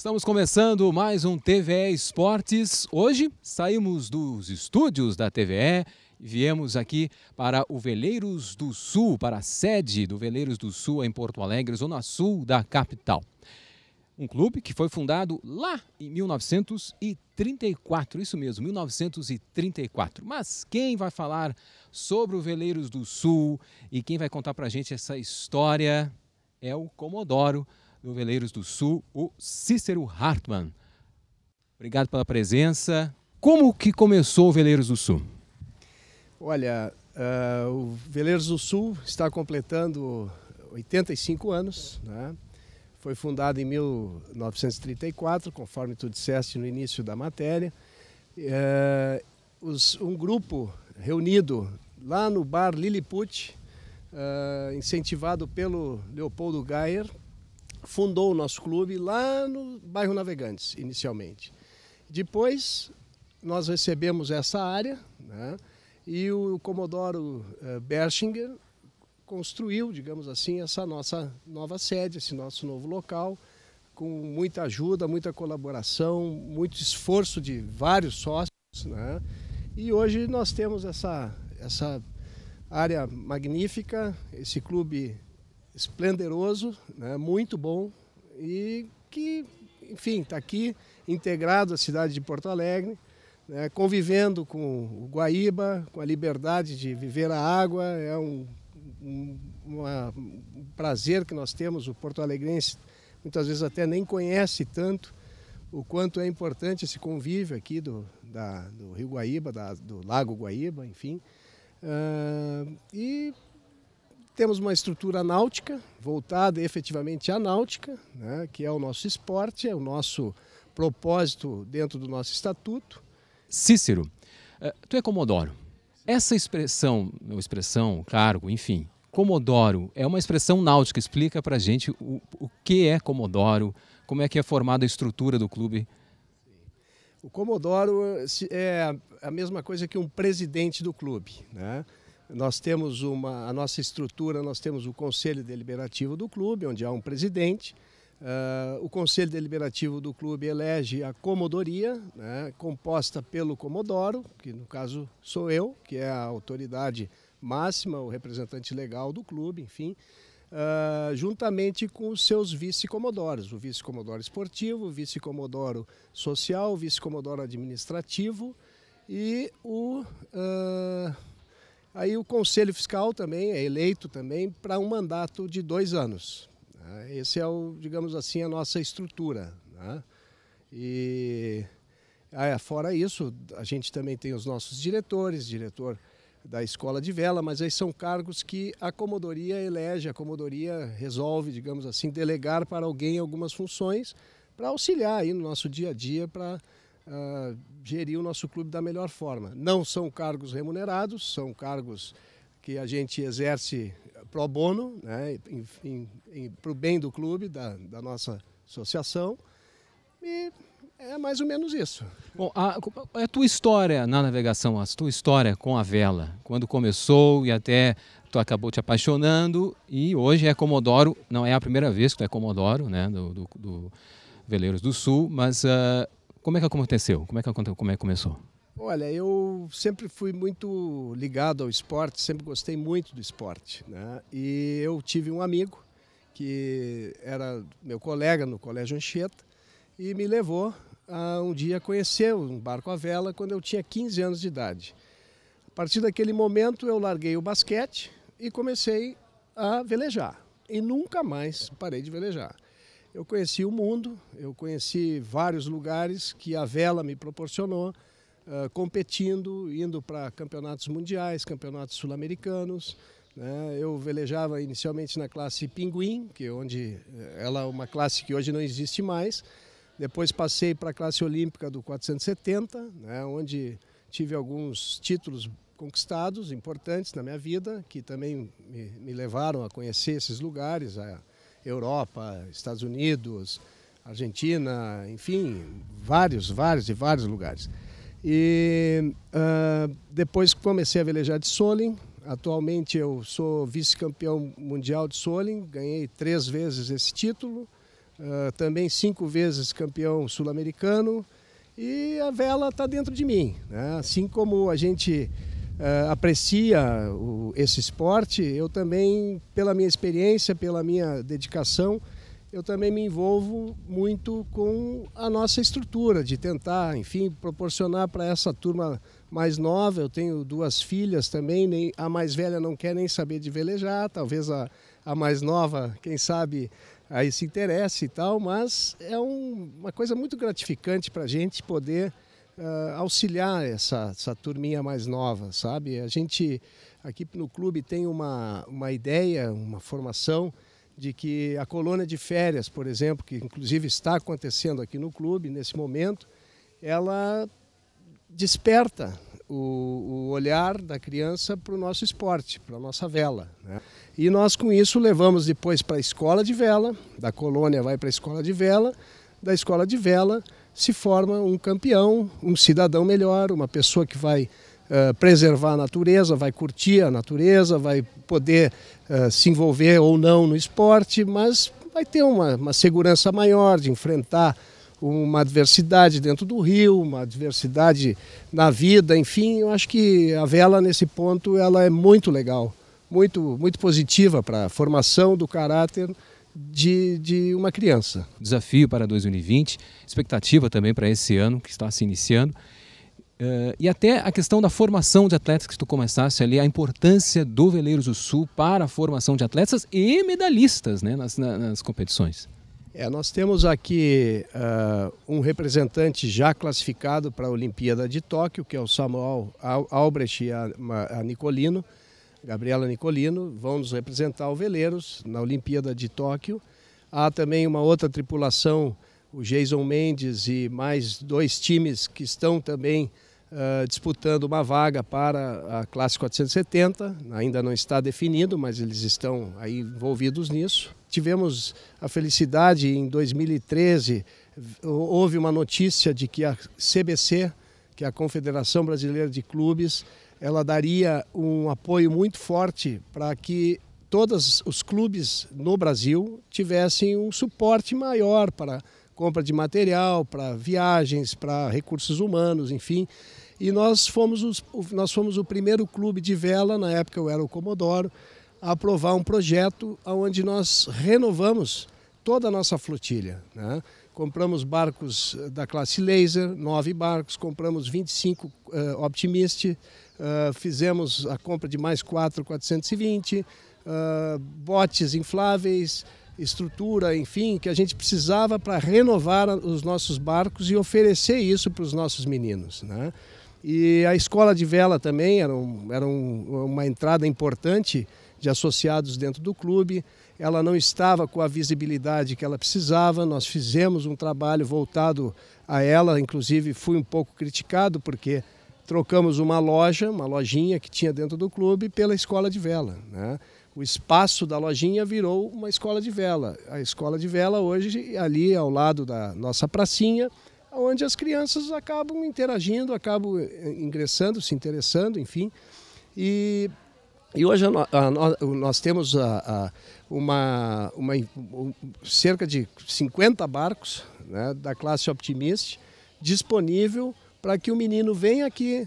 Estamos começando mais um TVE Esportes. Hoje saímos dos estúdios da TVE e viemos aqui para o Veleiros do Sul, para a sede do Veleiros do Sul em Porto Alegre, zona sul da capital. Um clube que foi fundado lá em 1934, isso mesmo, 1934. Mas quem vai falar sobre o Veleiros do Sul e quem vai contar para a gente essa história é o Comodoro do Veleiros do Sul, o Cícero Hartmann. Obrigado pela presença. Como que começou o Veleiros do Sul? Olha, uh, o Veleiros do Sul está completando 85 anos, né? Foi fundado em 1934, conforme tu disseste no início da matéria. Uh, os, um grupo reunido lá no bar Lilliput, uh, incentivado pelo Leopoldo Geyer fundou o nosso clube lá no bairro Navegantes, inicialmente. Depois, nós recebemos essa área né, e o Comodoro eh, Berchinger construiu, digamos assim, essa nossa nova sede, esse nosso novo local, com muita ajuda, muita colaboração, muito esforço de vários sócios. Né? E hoje nós temos essa, essa área magnífica, esse clube esplendoroso, né, muito bom e que, enfim, está aqui integrado à cidade de Porto Alegre, né, convivendo com o Guaíba, com a liberdade de viver a água. É um, um, uma, um prazer que nós temos, o porto-alegrense muitas vezes até nem conhece tanto o quanto é importante esse convívio aqui do, da, do Rio Guaíba, da, do Lago Guaíba, enfim. Uh, e temos uma estrutura náutica, voltada efetivamente à náutica, né, que é o nosso esporte, é o nosso propósito dentro do nosso estatuto. Cícero, eh, tu é comodoro. Essa expressão, expressão, cargo, enfim, comodoro é uma expressão náutica. Explica a gente o, o que é comodoro, como é que é formada a estrutura do clube. O comodoro é a mesma coisa que um presidente do clube, né? Nós temos uma, a nossa estrutura, nós temos o Conselho Deliberativo do clube, onde há um presidente. Uh, o Conselho Deliberativo do clube elege a comodoria, né, composta pelo comodoro, que no caso sou eu, que é a autoridade máxima, o representante legal do clube, enfim. Uh, juntamente com os seus vice-comodoros, o vice-comodoro esportivo, o vice-comodoro social, o vice-comodoro administrativo e o uh, Aí o Conselho Fiscal também é eleito também para um mandato de dois anos. Né? Esse é o, digamos assim, a nossa estrutura. Né? E ah, é, fora isso, a gente também tem os nossos diretores, diretor da escola de vela, mas aí são cargos que a comodoria elege, a comodoria resolve, digamos assim, delegar para alguém algumas funções para auxiliar aí no nosso dia a dia para uh, gerir o nosso clube da melhor forma. Não são cargos remunerados, são cargos que a gente exerce pro bono, né, para o bem do clube, da, da nossa associação. E é mais ou menos isso. Bom, a, a, tua história na navegação, a tua história com a vela, quando começou e até tu acabou te apaixonando e hoje é Comodoro, não é a primeira vez que tu é Comodoro, né, do, do, do Veleiros do Sul, mas uh, como é que aconteceu? Como é que, como é que começou? Olha, eu sempre fui muito ligado ao esporte, sempre gostei muito do esporte. Né? E eu tive um amigo que era meu colega no Colégio Anchieta e me levou a um dia conhecer um barco à vela quando eu tinha 15 anos de idade. A partir daquele momento eu larguei o basquete e comecei a velejar. E nunca mais parei de velejar eu conheci o mundo, eu conheci vários lugares que a vela me proporcionou, uh, competindo, indo para campeonatos mundiais, campeonatos sul-americanos. Né? Eu velejava inicialmente na classe Pinguim, que é onde eh, ela é uma classe que hoje não existe mais. Depois passei para a classe olímpica do 470, né? onde tive alguns títulos conquistados, importantes na minha vida, que também me, me levaram a conhecer esses lugares, a, Europa, Estados Unidos, Argentina, enfim, vários, vários e vários lugares. E uh, depois comecei a velejar de Soling. Atualmente eu sou vice-campeão mundial de Soling, ganhei três vezes esse título, uh, também cinco vezes campeão sul-americano. E a vela está dentro de mim. Né? Assim como a gente uh, aprecia o, esse esporte, eu também, pela minha experiência, pela minha dedicação, eu também me envolvo muito com a nossa estrutura, de tentar, enfim, proporcionar para essa turma mais nova. Eu tenho duas filhas também, nem, a mais velha não quer nem saber de velejar, talvez a, a mais nova, quem sabe, aí se interesse e tal, mas é um, uma coisa muito gratificante para a gente poder uh, auxiliar essa, essa turminha mais nova, sabe? A gente aqui no clube tem uma, uma ideia, uma formação de que a colônia de férias, por exemplo, que inclusive está acontecendo aqui no clube nesse momento, ela desperta o, o olhar da criança para o nosso esporte, para a nossa vela. Né? E nós com isso levamos depois para a escola de vela, da colônia vai para a escola de vela, da escola de vela se forma um campeão, um cidadão melhor, uma pessoa que vai eh, preservar a natureza, vai curtir a natureza, vai poder eh, se envolver ou não no esporte, mas vai ter uma, uma segurança maior de enfrentar uma adversidade dentro do rio, uma adversidade na vida, enfim, eu acho que a vela nesse ponto ela é muito legal, muito muito positiva para a formação do caráter de, de uma criança. Desafio para 2020, expectativa também para esse ano que está se iniciando. Uh, e até a questão da formação de atletas que tu começasse ali, a importância do Veleiros do Sul para a formação de atletas e medalhistas né, nas, nas competições. É, nós temos aqui uh, um representante já classificado para a Olimpíada de Tóquio, que é o Samuel Albrecht e a, a Nicolino. Gabriela Nicolino, vão nos representar o Veleiros na Olimpíada de Tóquio. Há também uma outra tripulação, o Jason Mendes e mais dois times que estão também uh, disputando uma vaga para a classe 470. Ainda não está definido, mas eles estão aí envolvidos nisso. Tivemos a felicidade em 2013, houve uma notícia de que a CBC, que é a Confederação Brasileira de Clubes, ela daria um apoio muito forte para que todos os clubes no Brasil tivessem um suporte maior para compra de material, para viagens, para recursos humanos, enfim. E nós fomos, os, nós fomos o primeiro clube de vela, na época eu era o Comodoro, a aprovar um projeto onde nós renovamos toda a nossa flotilha. Né? compramos barcos eh, da classe Laser, nove barcos, compramos 25 uh, eh, Optimist, uh, fizemos a compra de mais quatro 420, uh, botes infláveis, estrutura, enfim, que a gente precisava para renovar os nossos barcos e oferecer isso para os nossos meninos. Né? E a escola de vela também era, um, era um, uma entrada importante de associados dentro do clube, ela não estava com a visibilidade que ela precisava. Nós fizemos um trabalho voltado a ela, inclusive fui um pouco criticado porque trocamos uma loja, uma lojinha que tinha dentro do clube, pela escola de vela. Né? O espaço da lojinha virou uma escola de vela. A escola de vela hoje ali ao lado da nossa pracinha, onde as crianças acabam interagindo, acabam eh, ingressando, se interessando, enfim. E e hoje nós temos ah, ah, uma, uma, cerca de 50 barcos né, da classe Optimist disponível para que o menino venha aqui,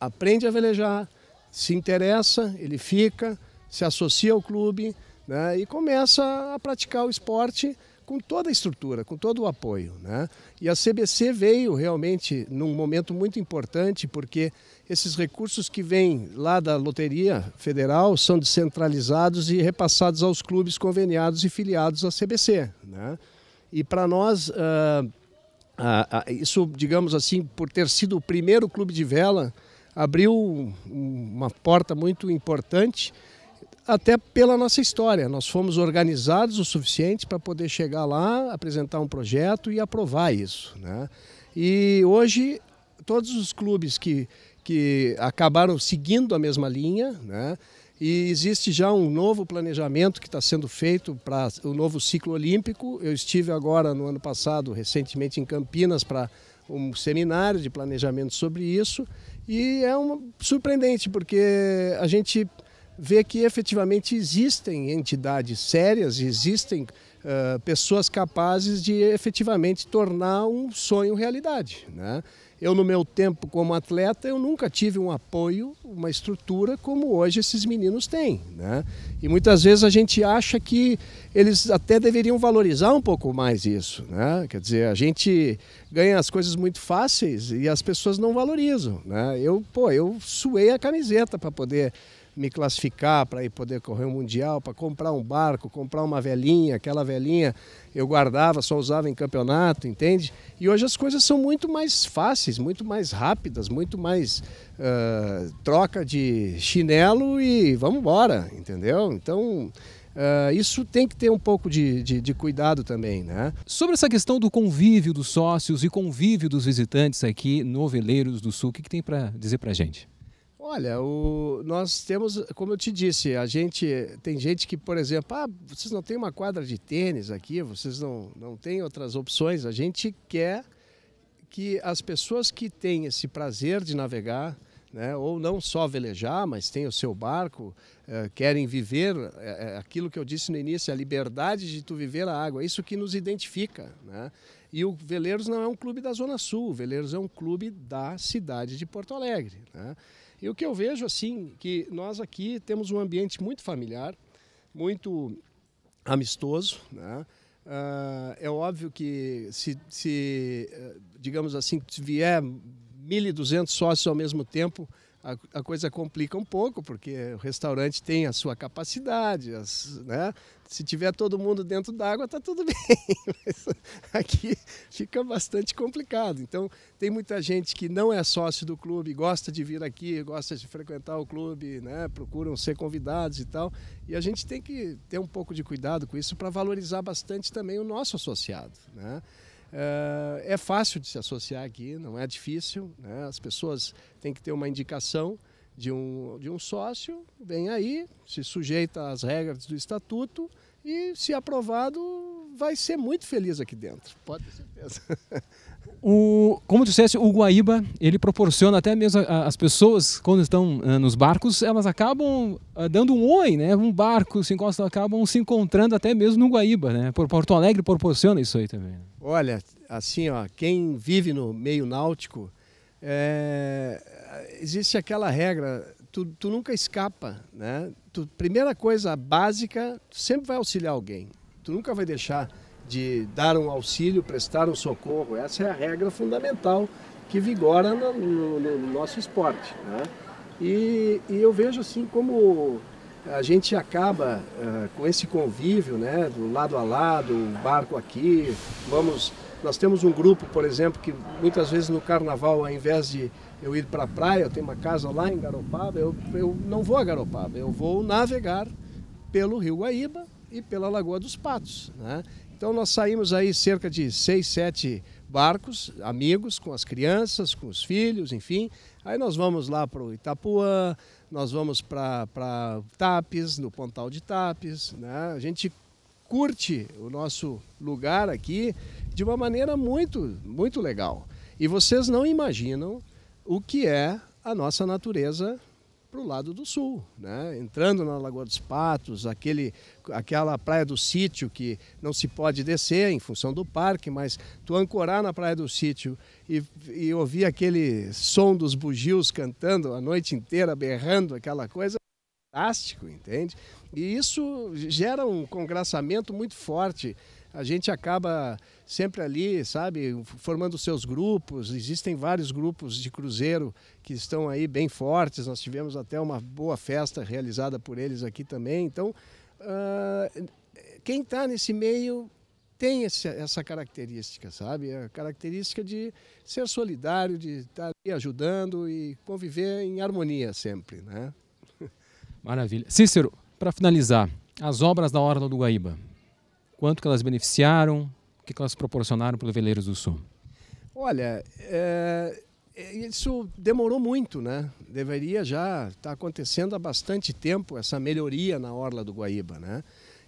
aprende a velejar, se interessa, ele fica, se associa ao clube né, e começa a praticar o esporte com toda a estrutura, com todo o apoio. Né? E a CBC veio realmente num momento muito importante, porque esses recursos que vêm lá da Loteria Federal são descentralizados e repassados aos clubes conveniados e filiados à CBC. Né? E para nós, uh, uh, uh, isso, digamos assim, por ter sido o primeiro clube de vela, abriu uma porta muito importante até pela nossa história. Nós fomos organizados o suficiente para poder chegar lá, apresentar um projeto e aprovar isso. Né? E hoje, todos os clubes que, que acabaram seguindo a mesma linha, né? e existe já um novo planejamento que está sendo feito para o novo ciclo olímpico. Eu estive agora, no ano passado, recentemente em Campinas, para um seminário de planejamento sobre isso. E é uma, surpreendente, porque a gente ver que efetivamente existem entidades sérias, existem uh, pessoas capazes de efetivamente tornar um sonho realidade. Né? Eu, no meu tempo como atleta, eu nunca tive um apoio, uma estrutura como hoje esses meninos têm. Né? E muitas vezes a gente acha que eles até deveriam valorizar um pouco mais isso. Né? Quer dizer, a gente ganha as coisas muito fáceis e as pessoas não valorizam. Né? Eu, pô, eu suei a camiseta para poder me classificar para poder correr o um mundial, para comprar um barco, comprar uma velinha, aquela velinha eu guardava, só usava em campeonato, entende? E hoje as coisas são muito mais fáceis, muito mais rápidas, muito mais uh, troca de chinelo e vamos embora, entendeu? Então Uh, isso tem que ter um pouco de, de, de, cuidado também, né? Sobre essa questão do convívio dos sócios e convívio dos visitantes aqui no Veleiros do Sul, o que, que tem para dizer para gente? Olha, o, nós temos, como eu te disse, a gente tem gente que, por exemplo, ah, vocês não têm uma quadra de tênis aqui, vocês não, não têm outras opções. A gente quer que as pessoas que têm esse prazer de navegar, né, ou não só velejar, mas têm o seu barco, eh, querem viver eh, eh aquilo que eu disse no início, a liberdade de tu viver a água, isso que nos identifica. Né? E o Veleiros não é um clube da Zona Sul, o Veleiros é um clube da cidade de Porto Alegre. Né? E o que eu vejo, assim, que nós aqui temos um ambiente muito familiar, muito amistoso, né? Uh, é óbvio que se, se eh, digamos assim, se vier 1.200 sócios ao mesmo tempo, a, a, coisa complica um pouco, porque o restaurante tem a sua capacidade, as, né? Se tiver todo mundo dentro d'água, tá tudo bem. Mas aqui fica bastante complicado. Então, tem muita gente que não é sócio do clube, gosta de vir aqui, gosta de frequentar o clube, né? Procuram ser convidados e tal. E a gente tem que ter um pouco de cuidado com isso para valorizar bastante também o nosso associado, né? Eh, é fácil de se associar aqui, não é difícil. Né? As pessoas têm que ter uma indicação de um, de um sócio, vem aí, se sujeita às regras do estatuto e, se aprovado, vai ser muito feliz aqui dentro, pode ter certeza. O, como disse, o Guaíba, ele proporciona até mesmo as pessoas, quando estão uh, nos barcos, elas acabam uh, dando um oi, né? Um barco se encosta, acabam se encontrando até mesmo no Guaíba, né? Porto Alegre proporciona isso aí também. Né? Olha, assim, ó, quem vive no meio náutico, é... existe aquela regra, tu, tu nunca escapa, né? Tu, primeira coisa básica, tu sempre vai auxiliar alguém, tu nunca vai deixar de dar um auxílio, prestar um socorro. Essa é a regra fundamental que vigora no, no, no nosso esporte. Né? E, e, eu vejo assim como a gente acaba uh, com esse convívio, né, do lado a lado, um barco aqui, vamos. Nós temos um grupo, por exemplo, que muitas vezes no carnaval, ao invés de eu ir para a praia, eu tenho uma casa lá em Garopaba, eu, eu não vou a Garopaba, eu vou navegar pelo rio Guaíba e pela Lagoa dos Patos. Né? Então nós saímos aí cerca de seis, sete barcos, amigos, com as crianças, com os filhos, enfim. Aí nós vamos lá para o Itapuã, nós vamos para Tapes, no Pontal de Tapes. Né? A gente curte o nosso lugar aqui de uma maneira muito, muito legal. E vocês não imaginam o que é a nossa natureza para o lado do sul, né? entrando na Lagoa dos Patos, aquele, aquela praia do sítio que não se pode descer em função do parque, mas tu ancorar na praia do sítio e, e ouvir aquele som dos bugios cantando a noite inteira, berrando aquela coisa, é fantástico, entende? E isso gera um congraçamento muito forte a gente acaba sempre ali, sabe, formando seus grupos. Existem vários grupos de cruzeiro que estão aí bem fortes. Nós tivemos até uma boa festa realizada por eles aqui também. Então, uh, quem está nesse meio tem esse, essa característica, sabe? A característica de ser solidário, de estar tá ali ajudando e conviver em harmonia sempre, né? Maravilha. Cícero, para finalizar, as obras da Orla do Guaíba, Quanto que elas beneficiaram? O que, que elas proporcionaram para os veleiros do Sul? Olha, é, é, isso demorou muito, né? Deveria já estar tá acontecendo há bastante tempo essa melhoria na orla do Guaíba, né?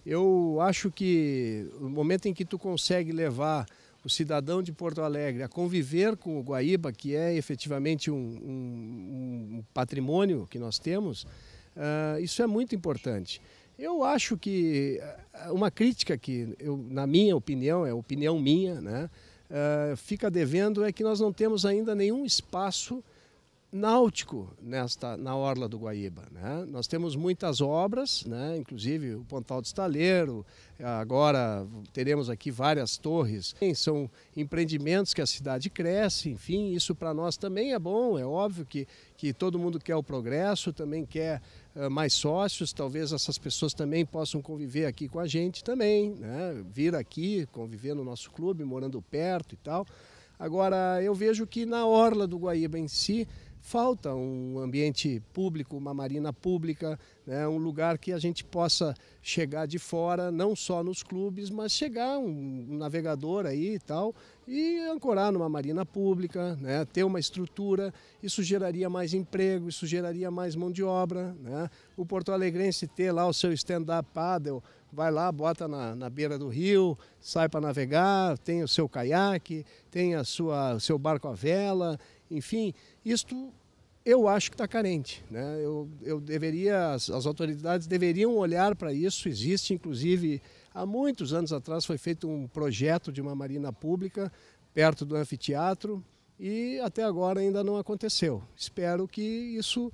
Eu acho que o momento em que tu consegue levar o cidadão de Porto Alegre a conviver com o Guaíba, que é efetivamente um, um, um patrimônio que nós temos, uh, isso é muito importante. Eu acho que eh, uma crítica que, eu, na minha opinião, é opinião minha, né, eh, fica devendo é que nós não temos ainda nenhum espaço náutico nesta na orla do Guaíba, né? Nós temos muitas obras, né? Inclusive o Pontal de Estaleiro, agora teremos aqui várias torres. São empreendimentos que a cidade cresce, enfim, isso para nós também é bom, é óbvio que que todo mundo quer o progresso, também quer mais sócios, talvez essas pessoas também possam conviver aqui com a gente também, né? Vir aqui, conviver no nosso clube, morando perto e tal. Agora, eu vejo que na orla do Guaíba em si, falta um ambiente público, uma marina pública, né, um lugar que a gente possa chegar de fora, não só nos clubes, mas chegar um, navegador aí e tal, e ancorar numa marina pública, né, ter uma estrutura, isso geraria mais emprego, isso geraria mais mão de obra. Né. O Porto Alegrense ter lá o seu stand-up paddle, vai lá, bota na, na beira do rio, sai para navegar, tem o seu caiaque, tem a sua, o seu barco à vela, enfim, isto eu acho que está carente. Né? Eu, eu deveria, as, as autoridades deveriam olhar para isso. Existe, inclusive, há muitos anos atrás foi feito um projeto de uma marina pública perto do anfiteatro e até agora ainda não aconteceu. Espero que isso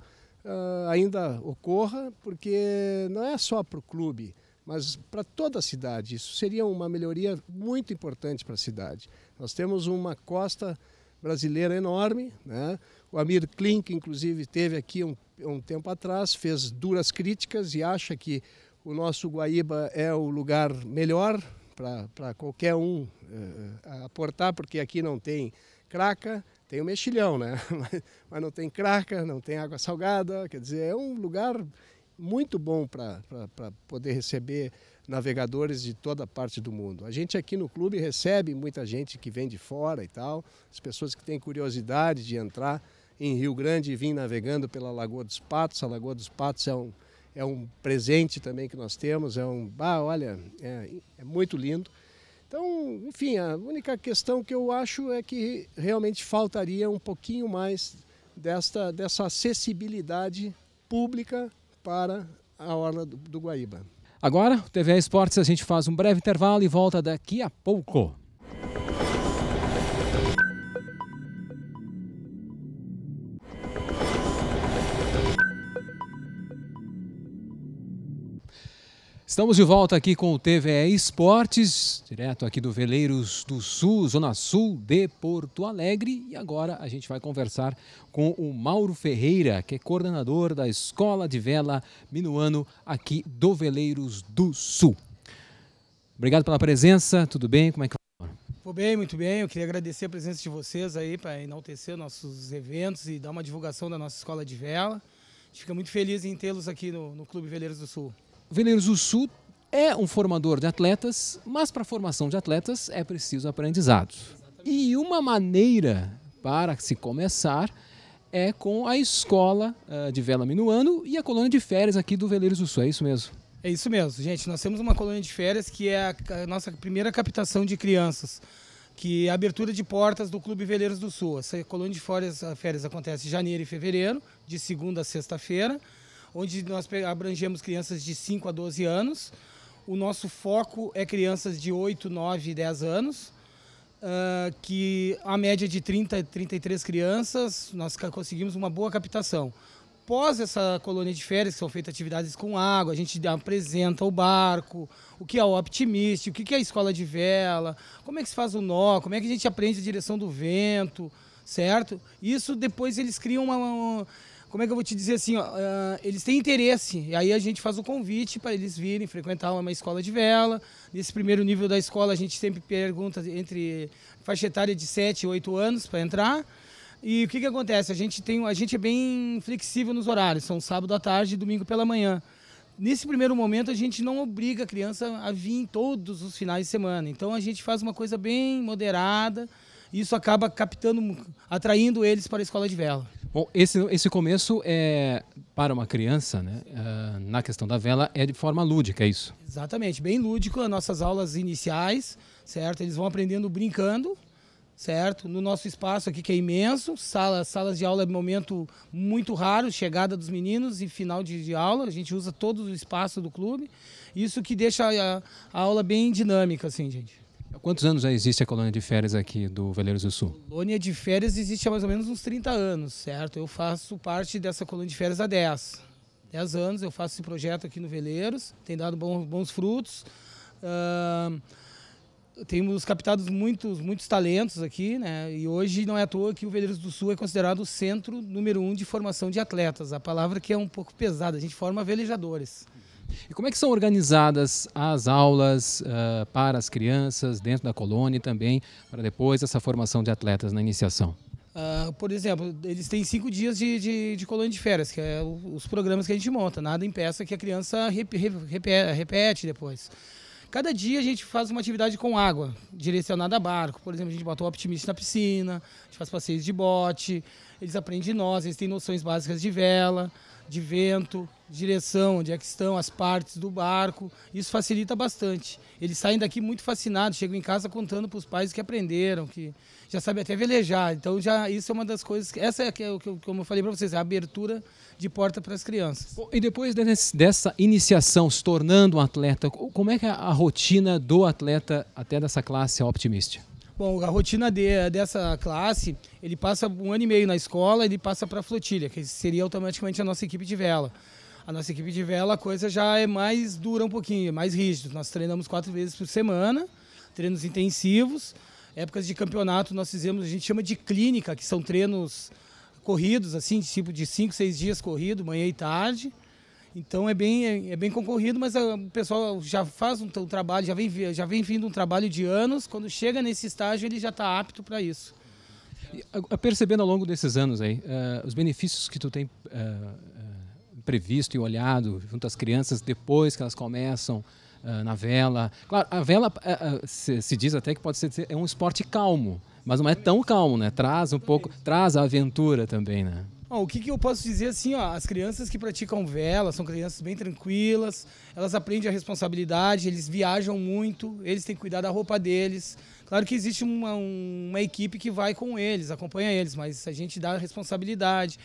uh, ainda ocorra, porque não é só para o clube, mas para toda a cidade. Isso seria uma melhoria muito importante para a cidade. Nós temos uma costa brasileira enorme. Né? O Amir Klink, inclusive, teve aqui um, um tempo atrás, fez duras críticas e acha que o nosso Guaíba é o lugar melhor para qualquer um uh, aportar, porque aqui não tem craca, tem o mexilhão, né? Mas, mas, não tem craca, não tem água salgada, quer dizer, é um lugar muito bom para poder receber navegadores de toda parte do mundo. A gente aqui no clube recebe muita gente que vem de fora e tal, as pessoas que têm curiosidade de entrar em Rio Grande e vir navegando pela Lagoa dos Patos. A Lagoa dos Patos é um, é um presente também que nós temos, é um, ah, olha, é, é muito lindo. Então, enfim, a única questão que eu acho é que realmente faltaria um pouquinho mais desta, dessa acessibilidade pública para a Orla do, do Guaíba. Agora, TV Esportes, a gente faz um breve intervalo e volta daqui a pouco. Estamos de volta aqui com o TVE Esportes, direto aqui do Veleiros do Sul, Zona Sul de Porto Alegre. E agora a gente vai conversar com o Mauro Ferreira, que é coordenador da Escola de Vela Minuano aqui do Veleiros do Sul. Obrigado pela presença, tudo bem? Como é que Vou bem, muito bem. Eu queria agradecer a presença de vocês aí para enaltecer nossos eventos e dar uma divulgação da nossa escola de vela. A gente fica muito feliz em tê-los aqui no, no Clube Veleiros do Sul. Veleiros do Sul é um formador de atletas, mas para a formação de atletas é preciso aprendizado. E uma maneira para se começar é com a escola eh, de vela minuano e a colônia de férias aqui do Veleiros do Sul, é isso mesmo? É isso mesmo, gente. Nós temos uma colônia de férias que é a, nossa primeira captação de crianças, que é a abertura de portas do Clube Veleiros do Sul. Essa colônia de férias, eh, férias acontece em janeiro e fevereiro, de segunda a sexta-feira onde nós abrangemos crianças de 5 a 12 anos. O nosso foco é crianças de 8, 9 e 10 anos, uh, que a média de 30, 33 crianças, nós conseguimos uma boa captação. Após essa colônia de férias, são feitas atividades com água, a gente apresenta o barco, o que é o optimista, o que é a escola de vela, como é que se faz o nó, como é que a gente aprende a direção do vento, certo? Isso depois eles criam uma, uma como é que eu vou te dizer assim, ó, uh, eles têm interesse, e aí a gente faz o convite para eles virem frequentar uma escola de vela. Nesse primeiro nível da escola, a gente sempre pergunta entre faixa etária de 7 e 8 anos para entrar. E o que, que acontece? A gente, tem, a gente é bem flexível nos horários, são sábado à tarde e domingo pela manhã. Nesse primeiro momento, a gente não obriga a criança a vir todos os finais de semana. Então, a gente faz uma coisa bem moderada, isso acaba captando, atraindo eles para a escola de vela. Bom, esse, esse começo é para uma criança, né? Uh, na questão da vela, é de forma lúdica, é isso? Exatamente, bem lúdico. As nossas aulas iniciais, certo? Eles vão aprendendo brincando, certo? No nosso espaço aqui que é imenso, sala, salas de aula é momento muito raro, chegada dos meninos e final de, de aula, a gente usa todo o espaço do clube, isso que deixa a, a aula bem dinâmica, assim, gente. Quantos anos já existe a colônia de férias aqui do Veleiros do Sul? A colônia de férias existe há mais ou menos uns 30 anos, certo? Eu faço parte dessa colônia de férias há 10. 10 anos eu faço esse projeto aqui no Veleiros, tem dado bons, bons frutos. Uh, temos captado muitos, muitos talentos aqui, né? E hoje não é à toa que o Veleiros do Sul é considerado o centro número um de formação de atletas. A palavra que é um pouco pesada, a gente forma velejadores. E como é que são organizadas as aulas uh, para as crianças dentro da colônia e também para depois essa formação de atletas na iniciação? Uh, por exemplo, eles têm cinco dias de, de, de, colônia de férias, que é os programas que a gente monta. Nada impeça que a criança rep, rep, repete depois. Cada dia a gente faz uma atividade com água, direcionada a barco. Por exemplo, a gente bota o optimista na piscina, a gente faz passeios de bote, eles aprendem nós, eles têm noções básicas de vela de vento, direção, onde é que estão as partes do barco. Isso facilita bastante. Eles saem daqui muito fascinados, chegam em casa contando para os pais que aprenderam, que já sabem até velejar. Então já isso é uma das coisas. Essa é, é o que como eu falei para vocês, é a abertura de porta para as crianças. E depois dessa iniciação, se tornando um atleta, como é que é a rotina do atleta até dessa classe optimista? Bom, a rotina de, dessa classe, ele passa um ano e meio na escola, ele passa para a flotilha, que seria automaticamente a nossa equipe de vela. A nossa equipe de vela, a coisa já é mais dura um pouquinho, é mais rígido. Nós treinamos quatro vezes por semana, treinos intensivos. Épocas de campeonato nós fizemos, a gente chama de clínica, que são treinos corridos, assim, de tipo de cinco, seis dias corrido, manhã e tarde. Então é bem, é, é bem concorrido, mas ah, o pessoal já faz um, um, trabalho, já vem, já vem vindo um trabalho de anos. Quando chega nesse estágio, ele já está apto para isso. E, ah, ah, percebendo ao longo desses anos aí, uh, os benefícios que tu tem uh, previsto e olhado junto às crianças depois que elas começam uh, na vela. Claro, a vela se, se, diz até que pode ser é um esporte calmo, mas não é tão calmo, né? Traz um pouco, traz a aventura também, né? Bom, o que, que, eu posso dizer assim, ó, as crianças que praticam vela são crianças bem tranquilas, elas aprendem a responsabilidade, eles viajam muito, eles têm que cuidar da roupa deles. Claro que existe uma, uma equipe que vai com eles, acompanha eles, mas a gente dá a responsabilidade.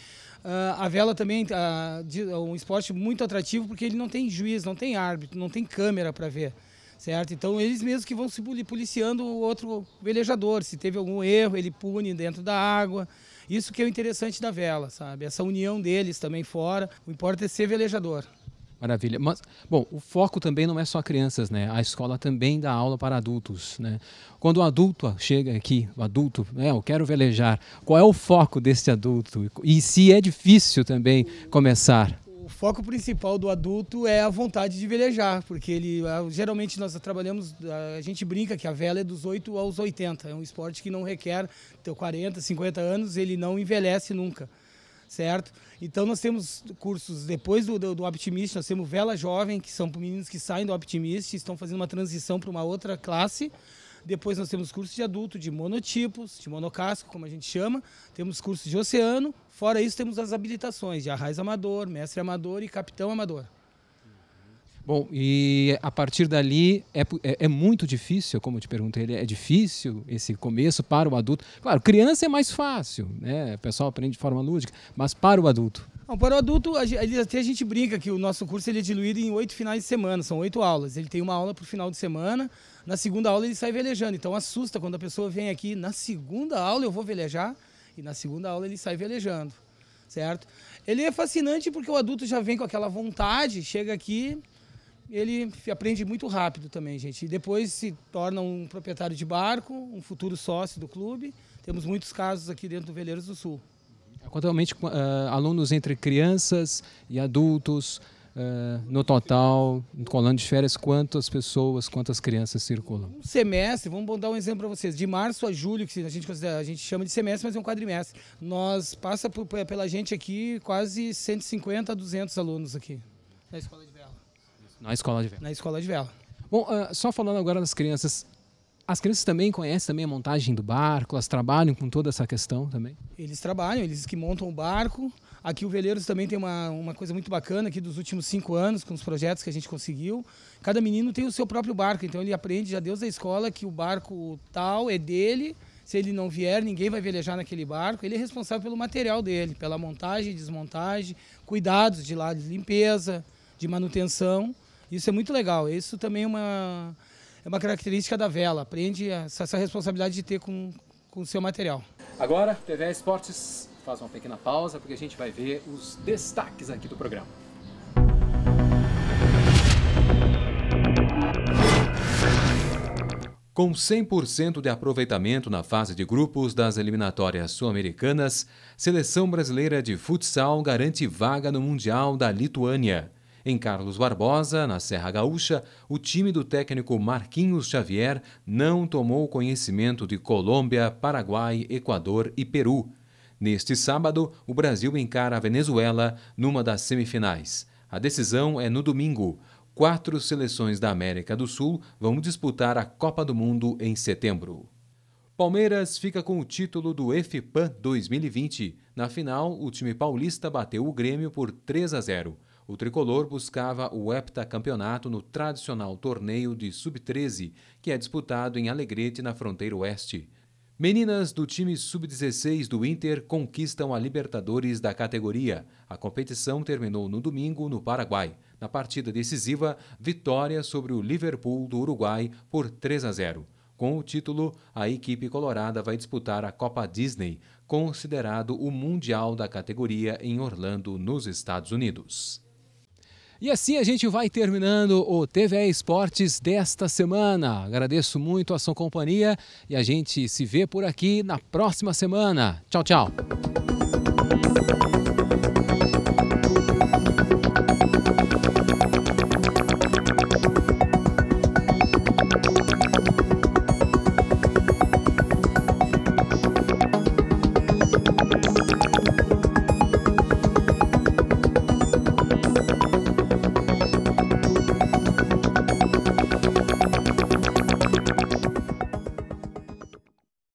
Uh, a vela também uh, é um esporte muito atrativo porque ele não tem juiz, não tem árbitro, não tem câmera para ver certo? Então eles mesmos que vão se policiando o outro velejador, se teve algum erro, ele pune dentro da água. Isso que é o interessante da vela, sabe? Essa união deles também fora. O importante é ser velejador. Maravilha. Mas, bom, o foco também não é só crianças, né? A escola também dá aula para adultos, né? Quando o adulto chega aqui, o adulto, né? Eu quero velejar. Qual é o foco desse adulto? E se é difícil também começar? o foco principal do adulto é a vontade de velejar, porque ele geralmente nós trabalhamos, a gente brinca que a vela é dos 8 aos 80, é um esporte que não requer ter 40, 50 anos, ele não envelhece nunca. Certo? Então nós temos cursos depois do, do, do Optimist, nós temos Vela Jovem, que são meninos que saem do Optimist, estão fazendo uma transição para uma outra classe depois nós temos cursos de adulto, de monotipos, de monocasco, como a gente chama. Temos cursos de oceano. Fora isso, temos as habilitações de arraiz amador, mestre amador e capitão amador. Bom, e a partir dali é, é, é, muito difícil, como eu te perguntei, é difícil esse começo para o adulto. Claro, criança é mais fácil, né? O pessoal aprende de forma lúdica, mas para o adulto. Bom, para o adulto, até a gente brinca que o nosso curso ele é diluído em oito finais de semana, são oito aulas. Ele tem uma aula para o final de semana, na segunda aula ele sai velejando. Então assusta quando a pessoa vem aqui, na segunda aula eu vou velejar, e na segunda aula ele sai velejando, certo? Ele é fascinante porque o adulto já vem com aquela vontade, chega aqui, ele aprende muito rápido também, gente. E depois se torna um proprietário de barco, um futuro sócio do clube. Temos muitos casos aqui dentro do Veleiros do Sul. Atualmente, uh, alunos entre crianças e adultos, uh, no total, colando de férias, quantas pessoas, quantas crianças circulam? Um semestre, vamos dar um exemplo para vocês, de março a julho, que a gente, a gente chama de semestre, mas é um quadrimestre. Nós, passa por, pela gente aqui quase 150 a 200 alunos aqui, na Escola de Vela. Na Escola de Vela. Na Escola de Vela. Bom, uh, só falando agora das crianças, as crianças também conhecem também a montagem do barco, elas trabalham com toda essa questão também? Eles trabalham, eles que montam o barco. Aqui o Veleiros também tem uma, uma coisa muito bacana aqui dos últimos cinco anos, com os projetos que a gente conseguiu. Cada menino tem o seu próprio barco, então ele aprende já desde a escola que o barco tal é dele, se ele não vier, ninguém vai velejar naquele barco. Ele é responsável pelo material dele, pela montagem, desmontagem, cuidados de lá de limpeza, de manutenção. Isso é muito legal. Isso também é uma é uma característica da vela, aprende essa, essa responsabilidade de ter com, com o seu material. Agora, TV Esportes faz uma pequena pausa porque a gente vai ver os destaques aqui do programa. Com 100% de aproveitamento na fase de grupos das eliminatórias sul-americanas, seleção brasileira de futsal garante vaga no Mundial da Lituânia. Em Carlos Barbosa, na Serra Gaúcha, o time do técnico Marquinhos Xavier não tomou conhecimento de Colômbia, Paraguai, Equador e Peru. Neste sábado, o Brasil encara a Venezuela numa das semifinais. A decisão é no domingo. Quatro seleções da América do Sul vão disputar a Copa do Mundo em setembro. Palmeiras fica com o título do FPAN 2020. Na final, o time paulista bateu o Grêmio por 3 a 0 o tricolor buscava o heptacampeonato no tradicional torneio de sub-13, que é disputado em Alegrete, na fronteira oeste. Meninas do time sub-16 do Inter conquistam a Libertadores da categoria. A competição terminou no domingo no Paraguai. Na partida decisiva, vitória sobre o Liverpool do Uruguai por 3 a 0. Com o título, a equipe colorada vai disputar a Copa Disney, considerado o mundial da categoria em Orlando, nos Estados Unidos. E assim a gente vai terminando o TVE Esportes desta semana. Agradeço muito a sua companhia e a gente se vê por aqui na próxima semana. Tchau, tchau.